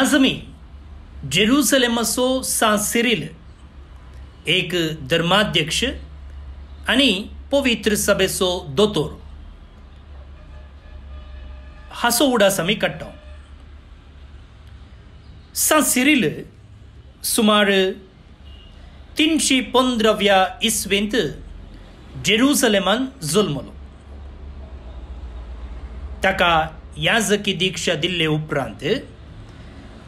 आज मी जेरुसलेमसो सिरिल एक धर्माध्यक्ष आणि पवित्र सभेसो दोतोर हसो उडास आम्ही सा सिरिल सुमार तीनशे पंधराव्या इसवेंत जेरुसलेमान जल्मलो ताका याजकी दीक्षा दिल्ले उपरांत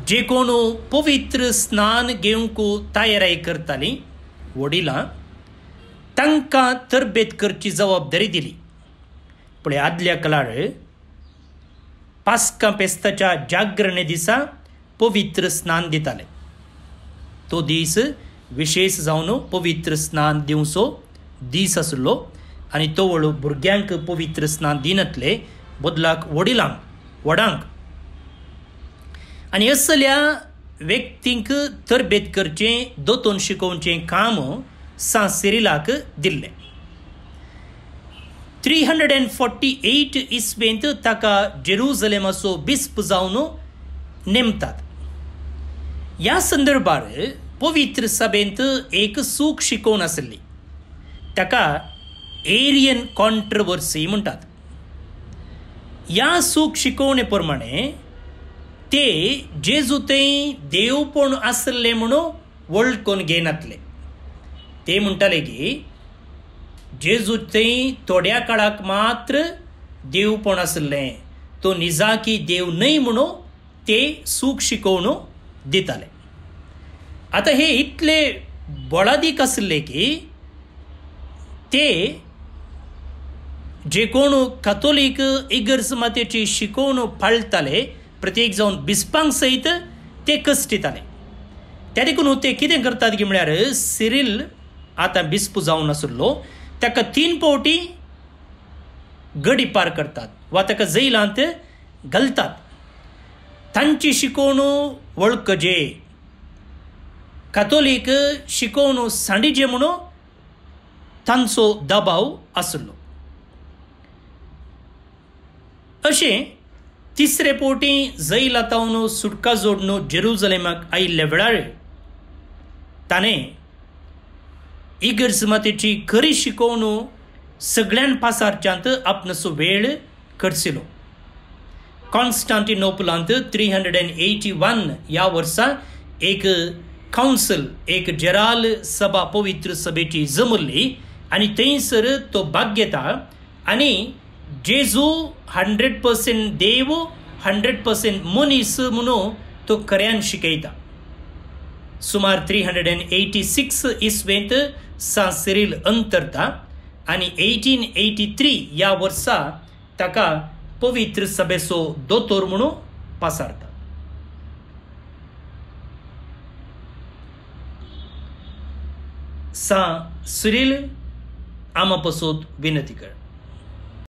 जे कोण पवित्र स्नान घेवंकू तयाराय करताली वडिलां तांकां तरबेत करची जबाबदारी दिली पण आदल्या कलार पास्कां पेस्ताच्या जागरणे दिसा पवित्र स्नान दिताले तो दीस विशेष जाऊन पवित्र स्नान दिवसो दीस आसलो आनी तो वळू भुरग्यांक पवित्र स्नान दिनातले बदलाक वडिलांक वडांक आणि असल्या व्यक्तींक तरबेत करचे दोतोन शिकोवचे काम सांसेरिलाक दिल्लें three hundred and forty eight इस्वेंत ताका बिस्प जावन नेमतात या संदर्भात पवित्र सभेंत एक सूख शिकोवन आसली ताका एरियन कॉन्ट्रवर्सी म्हणटात या सूख शिकोवणे प्रमाणे ते जेजुतै देव पण असले म्हणून वल्ड कोण घेनातले ते म्हणटाले की जेजूतै थोड्या काळाक मात्र देवपण असले तो की देव न्हय म्हणून ते सूख शिकवण दिताले आता हे इतले बळादीक असले की ते जे कोण कॅथोलिक इगर्जमातेची शिकवण पाळताले प्रत्येक जाऊन बिस्पांक सहित ते कस आले त्या देखून ते किती करतात की म्हणजे सिरिल आता बिस्प जाऊन असलो ताका तीन पावटी गडी पार करतात वा ताका जैलांत घालतात तांची वळख वळकजे कथोलीक शिकोवण सांडिजे म्हणून तांचो दबाव असलो अशें तिसरे पोटी लतावनो सुटका जोडणो ಜೆರೂಸಲೇಮಕ್ आई वेळार ताणें इगर्जमतेची खरी शिकोवणूक सगळ्यां पासारच्यांत आपणसो वेळ करचिलो कॉन्स्टांटिनोपलांत three hundred and eighty one या वर्सा एक कावन्सिल एक जराल सभा पवित्र सभेची जमल्ली आणि थंयसर तो भाग घेता जेजू हंड्रेड पर्सेंट देव हंड्रेड पर्सेंट मनीस म्हणून तो खऱ्यान शिकयता सुमार three hundred and eighty six इसवेंत सांसेरील अंतरता आणि एटीन एटी थ्री या वर्सा ताका पवित्र सभेचो दोतोर म्हणून पासारता सा सुरील आमापसोत विनंती कर